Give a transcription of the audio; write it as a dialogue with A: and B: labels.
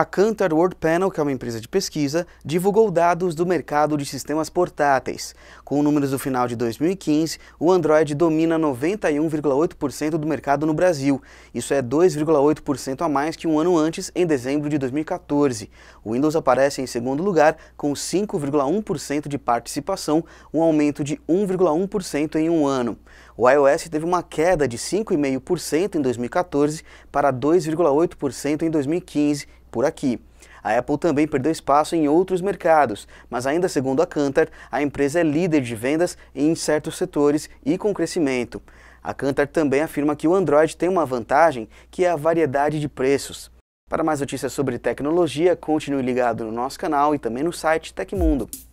A: A Cantor World Panel, que é uma empresa de pesquisa, divulgou dados do mercado de sistemas portáteis. Com números do final de 2015, o Android domina 91,8% do mercado no Brasil. Isso é 2,8% a mais que um ano antes, em dezembro de 2014. O Windows aparece em segundo lugar, com 5,1% de participação, um aumento de 1,1% em um ano. O iOS teve uma queda de 5,5% em 2014 para 2,8% em 2015 por aqui. A Apple também perdeu espaço em outros mercados, mas ainda segundo a Kantar, a empresa é líder de vendas em certos setores e com crescimento. A Kantar também afirma que o Android tem uma vantagem, que é a variedade de preços. Para mais notícias sobre tecnologia, continue ligado no nosso canal e também no site Tecmundo.